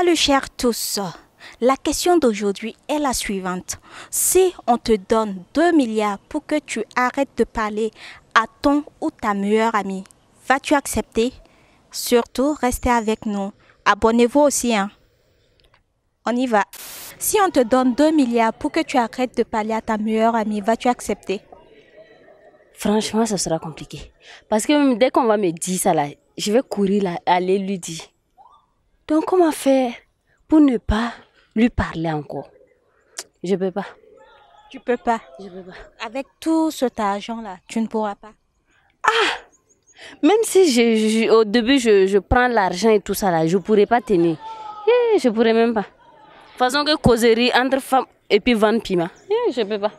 Salut chers tous. La question d'aujourd'hui est la suivante. Si on te donne 2 milliards pour que tu arrêtes de parler à ton ou ta meilleure amie, vas-tu accepter Surtout, restez avec nous. Abonnez-vous aussi. Hein? On y va. Si on te donne 2 milliards pour que tu arrêtes de parler à ta meilleure amie, vas-tu accepter Franchement, ça sera compliqué. Parce que dès qu'on va me dire ça, là, je vais courir là, aller lui dire. Donc comment faire pour ne pas lui parler encore Je peux pas. Tu peux pas. Je peux pas. Avec tout cet argent-là, tu ne pourras pas. Ah Même si je, au début je, prends l'argent et tout ça là, je pourrais pas tenir. Je eh, je pourrais même pas. Façon que causerie entre femmes et puis vendre piment. Eh, je peux pas.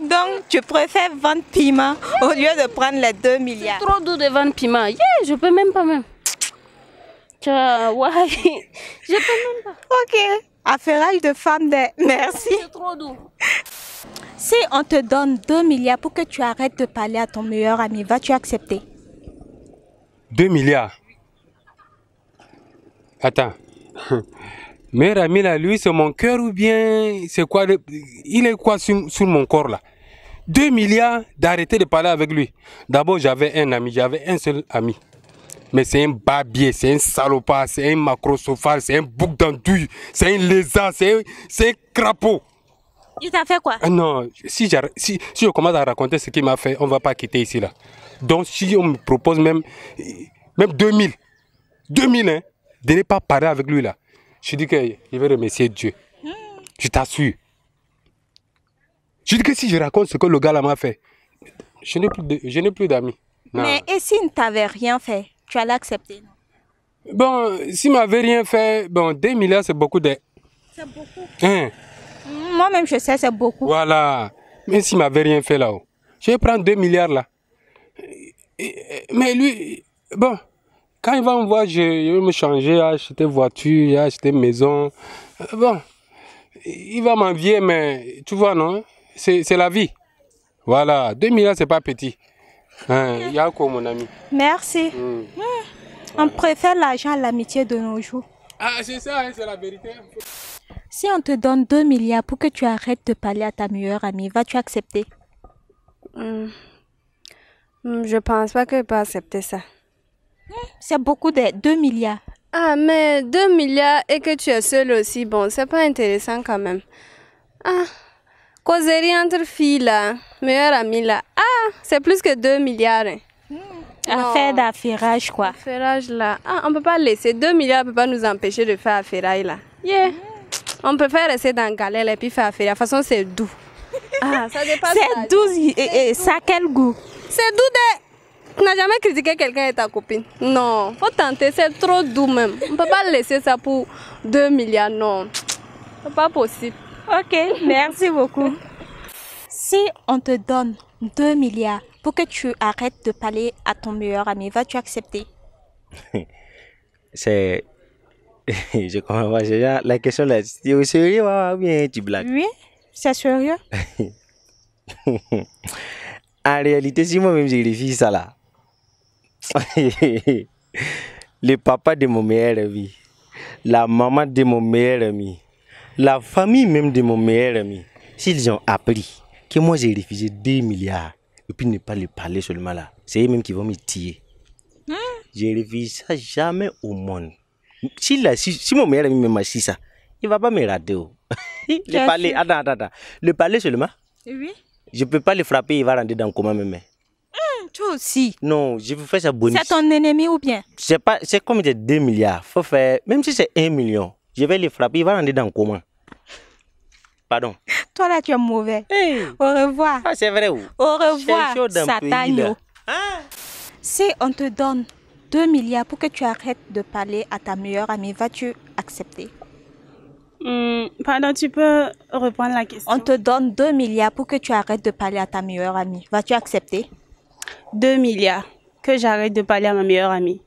Donc, tu préfères vendre piment au lieu de prendre les 2 milliards. Trop doux de vendre piment. Yeah, je peux même pas même. Tu je peux même pas. Ok. affaire de femme Merci. C'est trop doux. Si on te donne 2 milliards pour que tu arrêtes de parler à ton meilleur ami, vas-tu accepter 2 milliards Attends. Meilleur ami là, lui, c'est mon cœur ou bien c'est quoi Il est quoi sur, sur mon corps là 2 milliards d'arrêter de parler avec lui. D'abord, j'avais un ami, j'avais un seul ami. Mais c'est un barbier, c'est un salopard, c'est un macrosophale, c'est un bouc d'andouille, c'est un lézard, c'est un, crapaud. Il t'a fait quoi ah Non, si, si, je commence à raconter ce qu'il m'a fait, on ne va pas quitter ici. là. Donc si on me propose même, même 2000, 2000, hein, de ne pas parler avec lui là, je dis que je vais remercier Dieu. Je t'assure. Je dis que si je raconte ce que le gars m'a fait, je n'ai plus d'amis. Mais et s'il ne t'avait rien fait tu allais accepter Bon, s'il m'avait rien fait, bon, 2 milliards, c'est beaucoup de... C'est beaucoup. Hein? Moi-même, je sais, c'est beaucoup. Voilà. mais s'il m'avait rien fait là-haut, oh, je vais prendre 2 milliards là. Mais lui, bon, quand il va me voir, je, vais me changer, acheter voiture, acheter maison. Euh, bon, il va m'envier, mais tu vois, non C'est la vie. Voilà, 2 milliards, c'est pas petit. Hein, quoi, mon ami Merci. Hmm. On préfère l'argent à l'amitié de nos jours. Ah, c'est ça, hein, c'est la vérité. Si on te donne 2 milliards pour que tu arrêtes de parler à ta meilleure amie, vas-tu accepter Je hmm. hmm, Je pense pas je peut accepter ça. C'est beaucoup de 2 milliards. Ah, mais 2 milliards et que tu es seul aussi, bon, c'est pas intéressant quand même. Ah, causerie entre filles, là, meilleure amie, là. Ah, c'est plus que 2 milliards. On hmm. Affaire d'affirage quoi. On là. Ah, on peut pas laisser. 2 milliards ne peut pas nous empêcher de faire affaire là. Yeah. Hmm. On préfère rester dans la galère et puis faire affaire, De toute façon, c'est doux. Ah, c'est doux. Et, ça, quel goût C'est doux de. Tu n'as jamais critiqué quelqu'un et ta copine. Non. Faut tenter. C'est trop doux, même. On ne peut pas laisser ça pour 2 milliards, non. C'est pas possible. Ok, merci beaucoup. Si on te donne 2 milliards pour que tu arrêtes de parler à ton meilleur ami, vas-tu accepter C'est. Je comprends pas déjà. La question là, c'est oh, sérieux ah, ou bien tu blagues Oui, c'est sérieux. en réalité, si moi-même j'ai réfléchi ça là, le papa de mon meilleur ami, la maman de mon meilleur ami, la famille même de mon meilleur ami, s'ils ont appris que moi j'ai refusé 2 milliards, et puis ne pas le parler seulement là, c'est eux-mêmes qui vont me tirer. Hein? Je ne refuse ça jamais au monde. Si, si, mon meilleur ami m'a dit ça, il ne va pas me rater. Oh. le parler attends, attends, Le parler seulement Oui. Je peux pas le frapper, il va rentrer dans le commun même. Hein. Hein, toi aussi. Non, je vous faire ça bonus. C'est ton ennemi ou bien C'est pas, c'est comme des 2 milliards. Faut faire, même si c'est 1 million, je vais le frapper, il va rentrer dans le commun. Pardon. Toi là, tu es mauvais. Au revoir. Ah, c'est vrai ou oh. Au revoir, Satan. Ah. Si on te donne 2 milliards pour que tu arrêtes de parler à ta meilleure amie, vas-tu accepter hmm, pardon, tu peux reprendre la question. On te donne 2 milliards pour que tu arrêtes de parler à ta meilleure amie. Vas-tu accepter 2 milliards que j'arrête de parler à ma meilleure amie.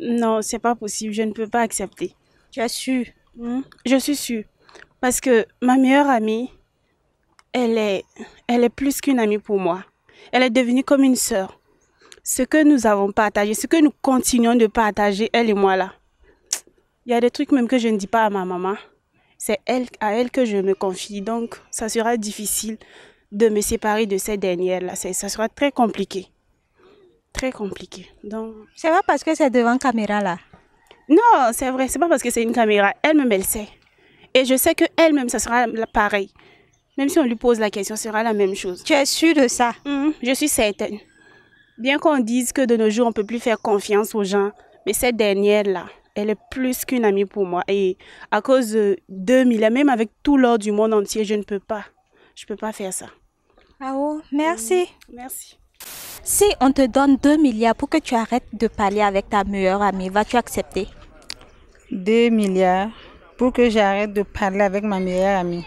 Non, c'est pas possible. Je ne peux pas accepter. Tu as su hmm? Je suis sûre. Parce que ma meilleure amie, elle est, elle est plus qu'une amie pour moi. Elle est devenue comme une sœur. Ce que nous avons partagé, ce que nous continuons de partager, elle et moi là. Il y a des trucs même que je ne dis pas à ma maman. C'est elle, à elle que je me confie. Donc, ça sera difficile de me séparer de cette dernière-là. Ça sera très compliqué. Très compliqué. Donc... C'est pas parce que c'est devant caméra là. Non, c'est vrai. C'est pas parce que c'est une caméra. elle me elle sait. Et je sais qu'elle-même, ça sera pareil. Même si on lui pose la question, ce sera la même chose. Tu es sûre de ça hum, Je suis certaine. Bien qu'on dise que de nos jours, on ne peut plus faire confiance aux gens, mais cette dernière-là, elle est plus qu'une amie pour moi. Et à cause de milliards, même avec tout l'or du monde entier, je ne peux pas. Je ne peux pas faire ça. Ah oh, merci. Hum, merci. Si on te donne 2 milliards pour que tu arrêtes de parler avec ta meilleure amie, vas-tu accepter 2 milliards pour que j'arrête de parler avec ma meilleure amie.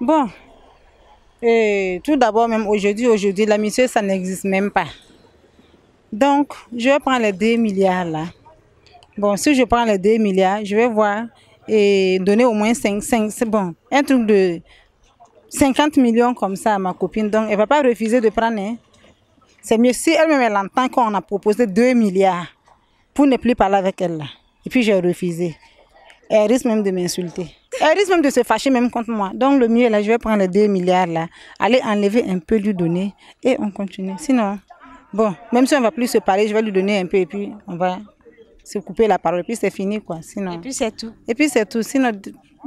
Bon, et tout d'abord, même aujourd'hui, aujourd'hui, l'amitié, ça n'existe même pas. Donc, je vais prendre les 2 milliards là. Bon, si je prends les 2 milliards, je vais voir et donner au moins 5, 5 c'est bon, un truc de 50 millions comme ça à ma copine. Donc, elle ne va pas refuser de prendre. Hein. C'est mieux si elle-même, elle entend qu'on a proposé 2 milliards pour ne plus parler avec elle là. Et puis, j'ai refusé. Elle risque même de m'insulter. Elle risque même de se fâcher même contre moi. Donc le mieux, là, je vais prendre les 2 milliards, là, aller enlever un peu, lui donner, et on continue. Sinon, bon, même si on ne va plus se parler, je vais lui donner un peu, et puis on va se couper la parole. Et puis c'est fini, quoi. Sinon... Et puis c'est tout. Et puis c'est tout. Sinon,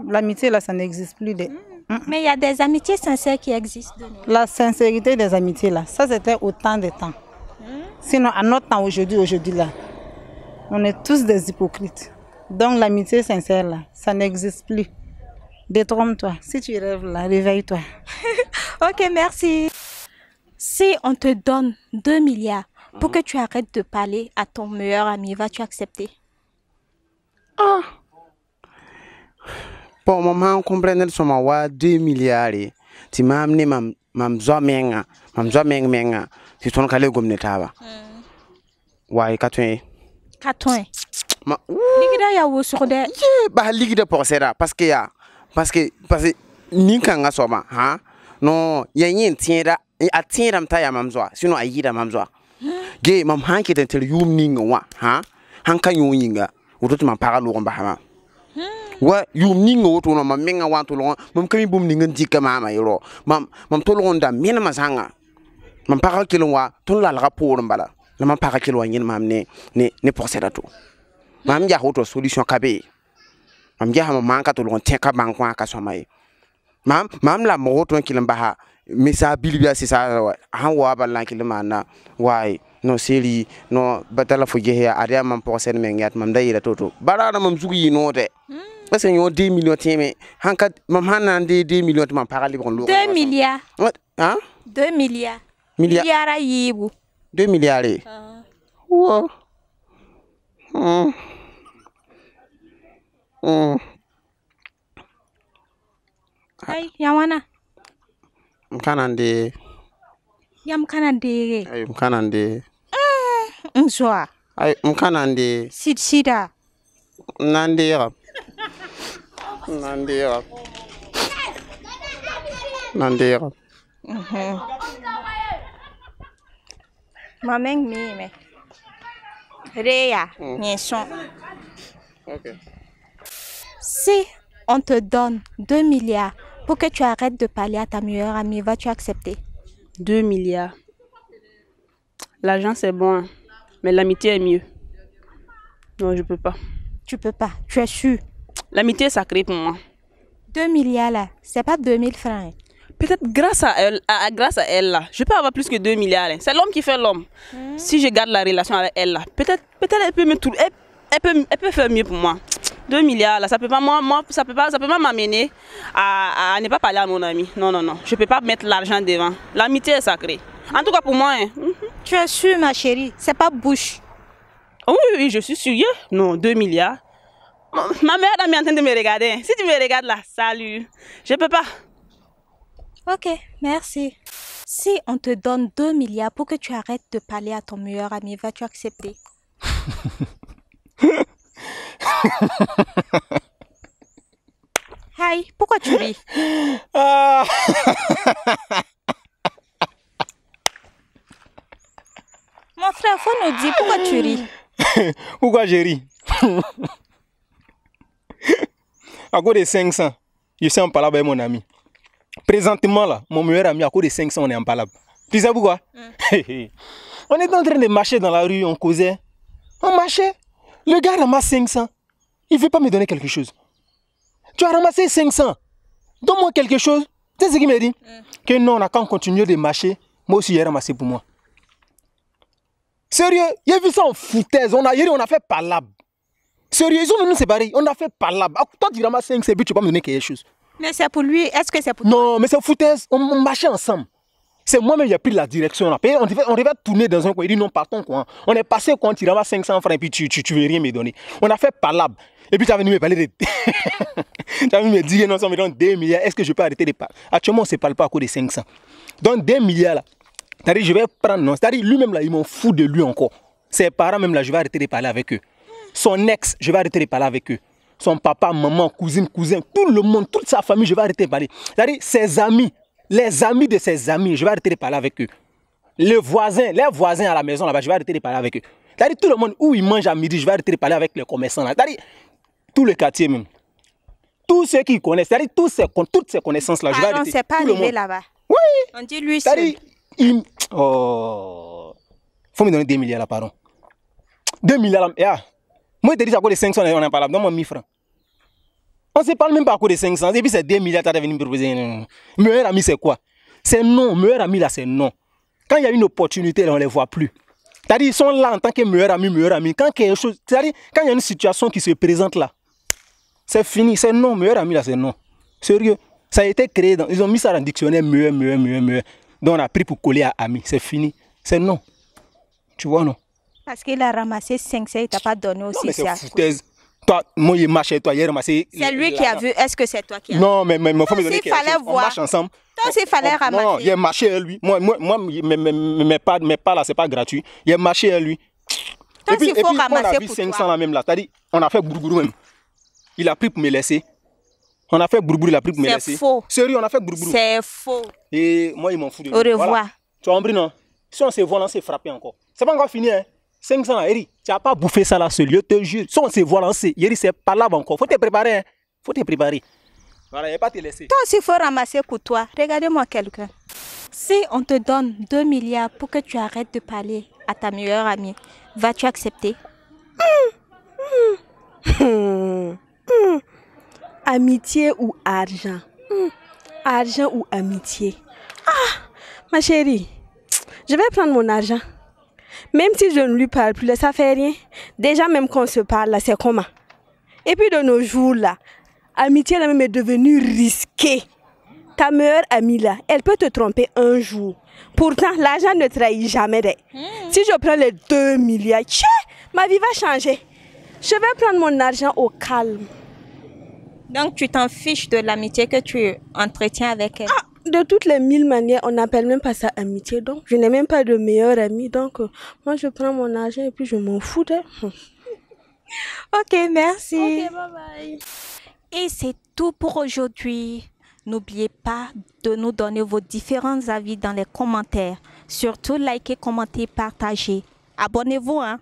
l'amitié, là, ça n'existe plus. Mm. Mais il y a des amitiés sincères qui existent. La sincérité des amitiés, là, ça c'était au temps des temps. Mm. Sinon, à notre temps, aujourd'hui, aujourd'hui, là, on est tous des hypocrites. Donc l'amitié sincère, là, ça n'existe plus. Détrompe-toi. Si tu rêves, là, réveille-toi. ok, merci. Si on te donne 2 milliards pour que tu arrêtes de parler à ton meilleur ami, vas-tu accepter Ah Pour le moment, on comprend que 2 milliards. Tu m'as amené ma mamzoa menga mamzoa menga menga si ton kale Oui, 4 ikatwe 4 katwe. ma ligida y'a woso dɛ ye ba ligida pɔgɔsɛra paske ya paske paske nin kan ka sɔn ma han non yan ye n tiɲɛra a tiɲɛra mi ya mam zɔa a yira mam ge mam han kɛ tɛn tɛri yuum wa han han ka yõo yĩnga woto tɩ mam paga hmm. lʋg n wa yʋʋm ninga woto wã mam meŋa wa n tʋlg mam ka mi bũmb ning n dɩka mam mam tʋlg n da menema zãnga mam paga kell wa tõnd lalga poor n bala la mam paga kell wa yẽn maam ne ne, ne pʋgsɛda to mam ja hoto solution kabe mam ja ma manka to lon teka banko ka so mai mam mam la mo hoto kilim baha misa bilibia sisa han wa balan kilima na wai no seri no batala fo je ya aria mam po sen men yat mam dayira toto bara na mam zugi no de hmm. parce que yo 2 millions teme ka mam hanan de 2 millions mam parali bon lo 2 milliards hein 2 milliards milliards yibu 2 milliards ah. wo hmm Mm. Ai, ya wana? yam Ya mkanande. Ai, mkanande. Mm, nzwa. Ai, mkanande. Sid sida. Nandira. Nandira. Nandira. Mhm. Mameng mime. Reya, mm. nyeson. Okay. Si on te donne 2 milliards pour que tu arrêtes de parler à ta meilleure amie, vas-tu accepter 2 milliards. L'argent, c'est bon, hein. mais l'amitié est mieux. Non, je peux pas. Tu peux pas, tu es sûr. L'amitié est sacrée pour moi. 2 milliards là, c'est pas 2000 francs. Hein. Peut-être grâce à elle, à, grâce à elle là, je peux avoir plus que 2 milliards. Hein. C'est l'homme qui fait l'homme. Hmm. Si je garde la relation avec elle là, peut-être peut elle peut me elle peut faire mieux pour moi. 2 milliards, ça peut pas, moi, moi, ça peut pas, ça peut pas m'amener à, ne pas parler à mon ami. Non, non, non. Je peux pas mettre l'argent devant. L'amitié est sacrée. En tout cas pour moi. Hein. Mhm. Tu es sûre, ma chérie, c'est pas bouche. Oh, oui, oui, je suis sûre. Non, 2 milliards. Ma mère est en train de me regarder. Si tu me regardes là, salut. Je peux pas. Ok, merci. Si on te donne 2 milliards pour que tu arrêtes de parler à ton meilleur ami, vas-tu accepter Hi, pourquoi tu ris ah! Mon frère, faut nous dire pourquoi tu ris. pourquoi je ris À cause des 500, je suis en palabre avec mon ami. Présentement, là, mon meilleur ami, à cause des 500, on est en palabre. Tu sais pourquoi hmm. On était en train de marcher dans la rue, on causait. On marchait. Le gars ramasse 500. Il ne veut pas me donner quelque chose. Tu as ramassé 500. Donne-moi quelque chose. Tu sais ce qu'il m'a dit mm. Que non, on a quand continuer de marcher, moi aussi j'ai ramassé pour moi. Sérieux, il a vu ça en foutaise. On a, on a fait palabre. Sérieux, ils ont nous séparer. On a fait palabre. Ah, toi, tu ramasses 5, c'est tu vas me donner quelque chose. Mais c'est pour lui. Est-ce que c'est pour toi Non, mais c'est foutaise. on marchait ensemble. C'est moi-même qui ai pris la direction. Là. on, devait, on devait tourner dans un coin. Il dit non, partons quoi. On est passé quand tu ramasses 500 francs et puis tu, tu, tu veux rien me donner. On a fait palabre. Et puis tu as venu me parler de. tu as venu me dire non, ça me donne 2 milliards. Est-ce que je peux arrêter de parler Actuellement, on ne se parle pas à cause de 500. Donc 2 milliards là. C'est-à-dire, je vais prendre. Non. C'est-à-dire, lui-même là, il m'en fout de lui encore. Ses parents même là, je vais arrêter de parler avec eux. Son ex, je vais arrêter de parler avec eux son papa, maman, cousine, cousin, tout le monde, toute sa famille, je vais arrêter de parler. C'est-à-dire, ses amis, les amis de ses amis, je vais arrêter de parler avec eux. Les voisins, les voisins à la maison là-bas, je vais arrêter de parler avec eux. cest à tout le monde où ils mangent à midi, je vais arrêter de parler avec les commerçants là. cest à tout le quartier même. Tous ceux qui connaissent, cest à toutes ces, connaissances-là, je vais ah arrêter. pas là-bas. Oui. On dit lui seul. Il... Oh. faut me donner 2 milliards là, pardon. 2 milliards là. Yeah. Moi, je te dis à quoi les 500, on en parle. Donne-moi 1000 francs. On ne se parle même pas à coup de 500. Et puis c'est 2 milliards, tu venir me proposer. Meilleur ami, c'est quoi C'est non. Meilleur ami, là, c'est non. Quand il y a une opportunité, là, on ne les voit plus. C'est-à-dire, ils sont là en tant que meilleur ami, meilleur ami. Quand quand il y a une situation qui se présente là, c'est fini. C'est non. Meilleur ami, là, c'est non. Sérieux. Ça a été créé Ils ont mis ça dans le dictionnaire meilleur, meilleur, meilleur, meilleur. Donc on a pris pour coller à ami. C'est fini. C'est non. Tu vois, non Parce qu'il a ramassé 500, il t'a pas donné aussi. Non, mais toi, moi, il marchait, toi, hier, ramassé. C'est lui qui a vu. Est-ce que c'est toi qui vu Non, mais, mais, mais faut me donner quelque chose. On marche ensemble. Toi, s'il fallait oh, ramasser. Non, il a marché, lui. Moi, moi, moi mais pas, mais pas là, c'est pas gratuit. Il a marché, lui. Toi, il faut ramasser. On a vu 500 là même, là. T'as dit, on a fait bourgourou même. Il a pris pour me laisser. On a fait bourgourou, il a pris pour me laisser. C'est faux. Sérieux, on a fait bourgourou. C'est faux. Et moi, il m'en fout de Au revoir. Tu as compris, non Si on se voit, on s'est frappé encore. C'est pas encore fini, hein 500, Eri, tu n'as pas bouffé ça là, ce lieu, te jure. Si on s'est voit Eri, c'est pas là encore. Faut te préparer, hein. Faut te préparer. Voilà, pas te laisser. Toi aussi, faut ramasser pour toi. Regardez-moi quelqu'un. Si on te donne 2 milliards pour que tu arrêtes de parler à ta meilleure amie, vas-tu accepter Amitié ou argent Argent ou amitié Ah, ma chérie, je vais prendre mon argent. Même si je ne lui parle plus, là, ça fait rien. Déjà, même quand on se parle, là, c'est comment Et puis, de nos jours, là, amitié, même est devenue risquée. Ta meilleure amie, elle peut te tromper un jour. Pourtant, l'argent ne trahit jamais. Hmm. Si je prends les 2 milliards, ma vie va changer. Je vais prendre mon argent au calme. Donc, tu t'en fiches de l'amitié que tu entretiens avec elle ah, de toutes les mille manières, on n'appelle même pas ça amitié. Donc, je n'ai même pas de meilleur ami. Donc, euh, moi, je prends mon argent et puis je m'en fous. ok, merci. Ok, bye bye. Et c'est tout pour aujourd'hui. N'oubliez pas de nous donner vos différents avis dans les commentaires. Surtout, likez, commentez, partagez. Abonnez-vous. Hein?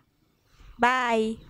Bye.